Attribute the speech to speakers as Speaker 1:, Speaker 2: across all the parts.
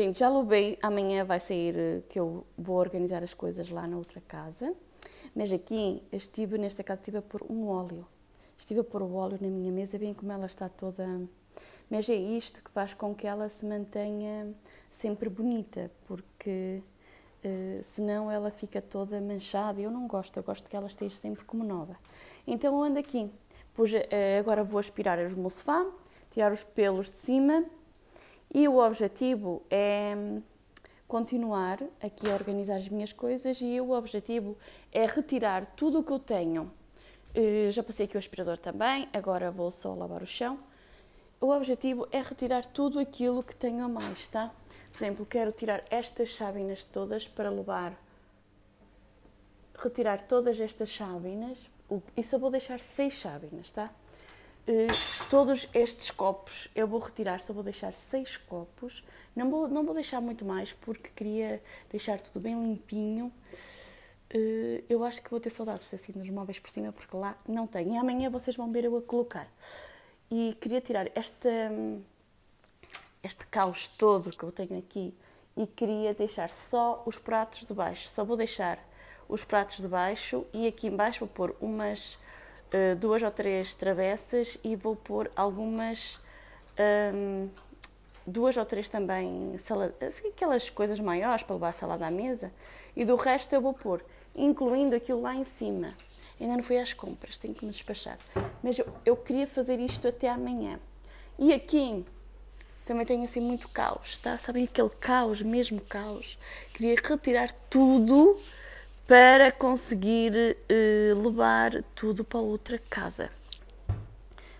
Speaker 1: Gente, já louvei, amanhã vai sair eh, que eu vou organizar as coisas lá na outra casa. Mas aqui estive, nesta casa, estive a pôr um óleo. Estive a pôr o óleo na minha mesa, bem como ela está toda. Mas é isto que faz com que ela se mantenha sempre bonita, porque uh, senão ela fica toda manchada. Eu não gosto, eu gosto que ela esteja sempre como nova. Então eu ando aqui. Pus, uh, agora vou aspirar o meu sofá, tirar os pelos de cima e o objetivo é hum, continuar aqui a organizar as minhas coisas e o objetivo é retirar tudo o que eu tenho. Eh, já passei aqui o aspirador também, agora vou só lavar o chão. O objetivo é retirar tudo aquilo que tenho a mais, tá? Por exemplo, quero tirar estas chávenas todas para levar. Retirar todas estas chávenas. E só vou deixar seis chávenas, tá? Eh, todos estes copos eu vou retirar, só vou deixar seis copos. Não vou, não vou deixar muito mais porque queria deixar tudo bem limpinho. Uh, eu acho que vou ter saudades assim nos móveis por cima porque lá não tem. E amanhã vocês vão ver eu a colocar. E queria tirar este este caos todo que eu tenho aqui e queria deixar só os pratos de baixo. Só vou deixar os pratos de baixo e aqui embaixo vou pôr umas eh, duas ou três travessas e vou pôr algumas. Um, duas ou três também, saladas assim, aquelas coisas maiores para levar a salada à mesa, e do resto eu vou pôr, incluindo aquilo lá em cima. Ainda não fui às compras, tenho que me despachar. Mas eu, eu queria fazer isto até amanhã. E aqui também tenho assim muito caos, tá? Sabem aquele caos, mesmo caos? Queria retirar tudo para conseguir uh, levar tudo para outra casa.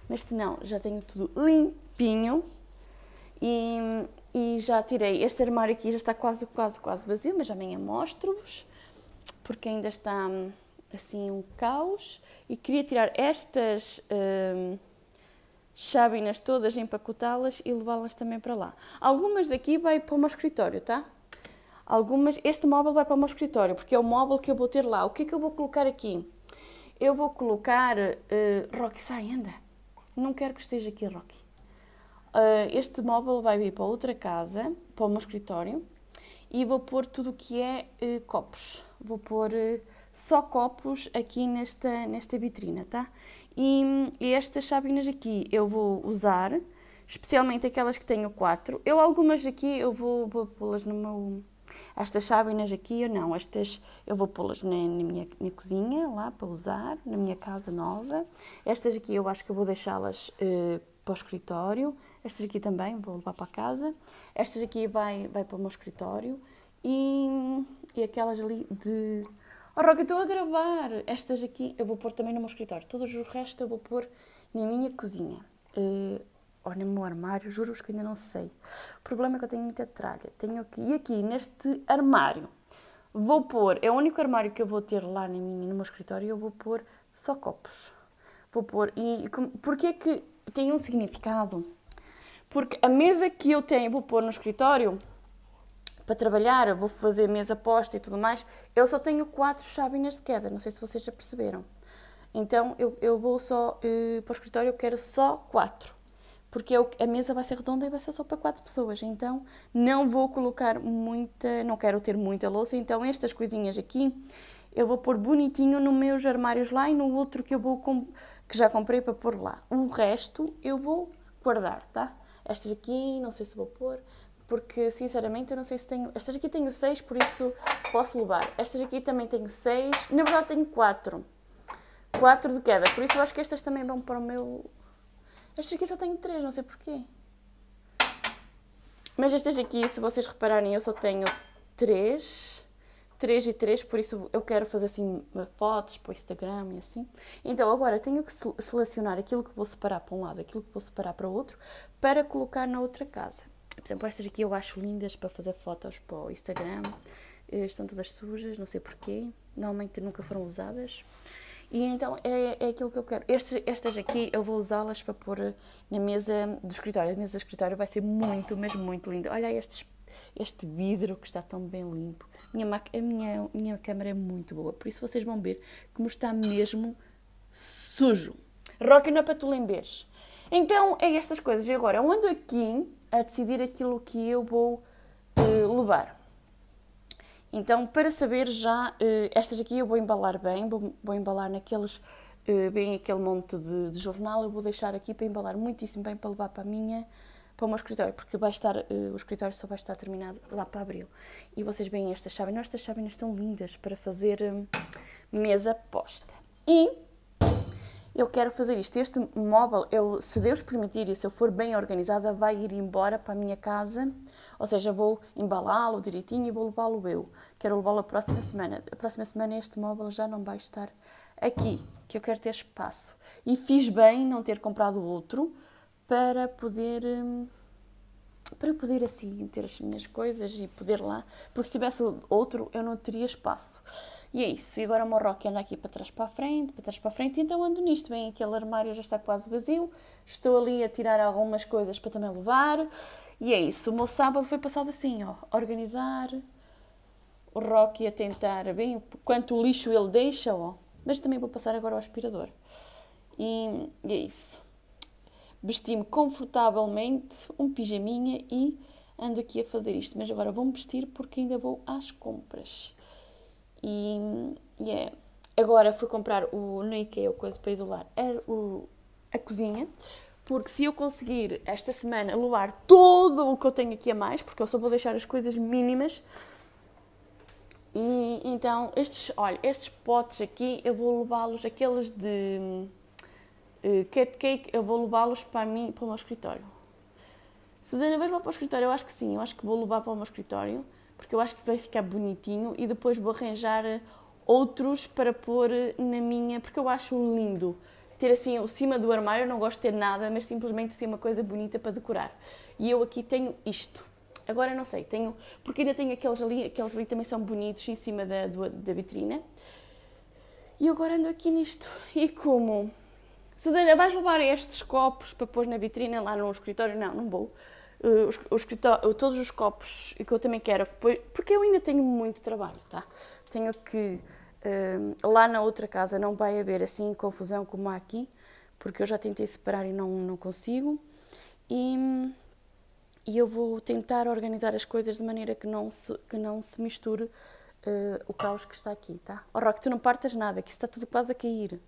Speaker 1: Mas se não, já tenho tudo limpinho e, e já tirei. Este armário aqui já está quase, quase, quase vazio, mas amanhã mostro-vos porque ainda está assim um caos e queria tirar estas hum, chávenas todas, empacotá-las e levá-las também para lá. Algumas daqui vai para o meu escritório, tá? algumas. Este móvel vai para o meu escritório, porque é o móvel que eu vou ter lá. O que é que eu vou colocar aqui? Eu vou colocar. Uh, Rocky, sai, anda. Não quero que esteja aqui, Rocky. Uh, este móvel vai vir para outra casa, para o meu escritório, e vou pôr tudo o que é uh, copos. Vou pôr uh, só copos aqui nesta, nesta vitrina, tá? E, e estas chávenas aqui eu vou usar especialmente aquelas que tenho quatro. Eu algumas aqui eu vou, vou pô-las no meu estas chávenas aqui eu não, estas eu vou pô-las na, na, minha na cozinha lá para usar, na minha casa nova. Estas aqui eu acho que eu vou deixá-las uh, para o escritório. Estas aqui também vou levar para casa. Estas aqui vai, vai para o meu escritório. E, e aquelas ali de... Oh, Roca, estou a gravar! Estas aqui eu vou pôr também no meu escritório. Todos os restos eu vou pôr na minha cozinha. Uh, ou no meu armário, juro-vos que ainda não sei. O problema é que eu tenho muita tralha. Tenho aqui, e aqui neste armário, vou pôr, é o único armário que eu vou ter lá no meu escritório, eu vou pôr só copos. Vou pôr, e porquê é que tem um significado? Porque a mesa que eu tenho, vou pôr no escritório, para trabalhar, vou fazer mesa posta e tudo mais, eu só tenho quatro chávenas de queda, não sei se vocês já perceberam. Então eu, eu vou só uh, para o escritório, eu quero só quatro porque eu, a mesa vai ser redonda e vai ser só para quatro pessoas, então não vou colocar muita, não quero ter muita louça, então estas coisinhas aqui eu vou pôr bonitinho nos meus armários lá e no outro que eu vou que já comprei para pôr lá. O resto eu vou guardar, tá? Estas aqui não sei se vou pôr, porque sinceramente eu não sei se tenho. Estas aqui tenho seis, por isso posso levar. Estas aqui também tenho seis, na verdade tenho quatro. Quatro de queda, por isso eu acho que estas também vão para o meu este aqui só tenho três, não sei porquê. Mas estas aqui, se vocês repararem, eu só tenho três. 3 e 3, por isso eu quero fazer assim fotos para o Instagram e assim. Então agora tenho que selecionar aquilo que vou separar para um lado, aquilo que vou separar para o outro, para colocar na outra casa. Por exemplo, estas aqui eu acho lindas para fazer fotos para o Instagram. Eh, estão todas sujas, não sei porquê. Normalmente nunca foram usadas. E então é, é aquilo que eu quero. Estes, estas aqui eu vou usá-las para pôr na mesa do escritório. A mesa do escritório vai ser muito, mas muito linda. Olha estes, este vidro que está tão bem limpo. Minha a minha, minha câmera é muito boa, por isso vocês vão ver como está mesmo sujo. Rock não é para tu Então é estas coisas. E agora eu ando aqui a decidir aquilo que eu vou uh, levar. Então, para saber já, eh, estas aqui eu vou embalar bem, vou, vou embalar naqueles, eh, bem aquele monte de, de, jornal, eu vou deixar aqui para embalar muitíssimo bem para levar para a minha, para o meu escritório, porque vai estar, eh, o escritório só vai estar terminado lá para abril. E vocês veem estas chávenas, estas chávenas estão lindas para fazer mesa posta. E eu quero fazer isto. Este móvel, eu, se Deus permitir e se eu for bem organizada, vai ir embora para a minha casa. Ou seja, vou embalá-lo direitinho e vou levá-lo eu. Quero levá-lo a próxima semana. A próxima semana este móvel já não vai estar aqui, que eu quero ter espaço. E fiz bem não ter comprado outro para poder. Hum, para eu poder assim ter as minhas coisas e poder lá, porque se tivesse outro eu não teria espaço. E é isso, e agora o Marroco anda aqui para trás para a frente, para trás para a frente, então ando nisto, bem, aquele armário já está quase vazio, estou ali a tirar algumas coisas para também levar, e é isso, o meu sábado foi passado assim, ó, organizar, o Rocky a tentar, bem, quanto lixo ele deixa, ó, mas também vou passar agora o aspirador. E, e é isso. Vesti-me confortavelmente, um pijaminha e ando aqui a fazer isto. Mas agora vou-me vestir porque ainda vou às compras. E yeah. agora fui comprar o, no IKEA, é é o coisa para isolar a, é o, a cozinha. Porque se eu conseguir esta semana levar todo o que eu tenho aqui a mais, porque eu só vou deixar as coisas mínimas, e então, estes, olha, estes potes aqui eu vou levá-los, aqueles de Catcake, eh, cat cake, eu vou levá-los para mim, para o meu escritório. Susana, vais lá para o escritório? Eu acho que sim, eu acho que vou levar para o meu escritório, porque eu acho que vai ficar bonitinho e depois vou arranjar eh, outros para pôr eh, na minha, porque eu acho lindo ter assim o cima do armário, eu não gosto de ter nada, mas simplesmente assim uma coisa bonita para decorar. E eu aqui tenho isto. Agora não sei, tenho, porque ainda tenho aqueles ali, aqueles ali também são bonitos em cima da, da vitrina. E agora ando aqui nisto. E como Suzana, vais levar estes copos para pôr na vitrina lá no escritório? Não, não vou. Uh, o escritório, eh, todos os copos que eu também quero, porque eu ainda tenho muito trabalho, tá? Tenho que. Uh, lá na outra casa não vai haver assim confusão como há aqui, porque eu já tentei separar e não, não consigo. E, e eu vou tentar organizar as coisas de maneira que não se, que não se misture uh, o caos que está aqui, tá? Oh, Roque, tu não partas nada, que está tudo quase a cair.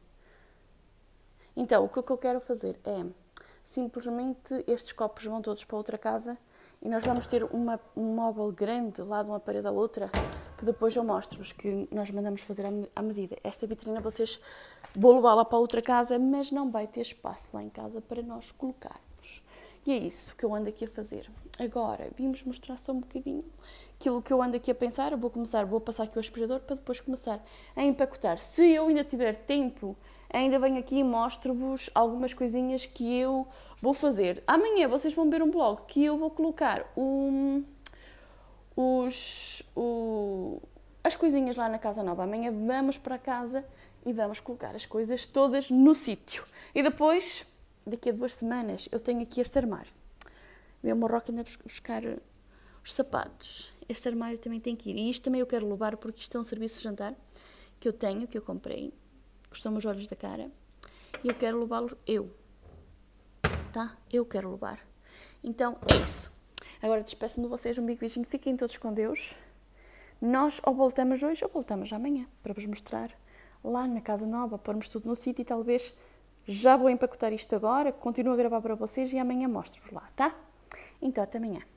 Speaker 1: Então, o que, eu quero fazer é simplesmente estes copos vão todos para outra casa e nós vamos ter uma, um móvel grande lá de uma parede à outra que depois eu mostro-vos que nós mandamos fazer à medida. Esta vitrina vocês vão levá-la para outra casa, mas não vai ter espaço lá em casa para nós colocarmos. E é isso que eu ando aqui a fazer. Agora, vimos mostrar só um bocadinho aquilo que eu ando aqui a pensar, vou começar, vou passar aqui o aspirador para depois começar a empacotar. Se eu ainda tiver tempo, ainda venho aqui e mostro-vos algumas coisinhas que eu vou fazer. Amanhã vocês vão ver um blog que eu vou colocar um, os, o, as coisinhas lá na casa nova. Amanhã vamos para casa e vamos colocar as coisas todas no sítio. E depois, daqui a duas semanas, eu tenho aqui este armário. Meu Marroco ainda buscar os sapatos este armário também tem que ir. E isto também eu quero levar porque isto é um serviço de jantar que eu tenho, que eu comprei. Custou-me os olhos da cara. E eu quero levá-lo eu. Tá? Eu quero levar. Então, é isso. Agora despeço-me de vocês. Um big beijinho. Fiquem todos com Deus. Nós ou voltamos hoje ou voltamos amanhã para vos mostrar lá na Casa Nova, pormos tudo no sítio e talvez já vou empacotar isto agora, continuo a gravar para vocês e amanhã mostro-vos lá, tá? Então, até amanhã.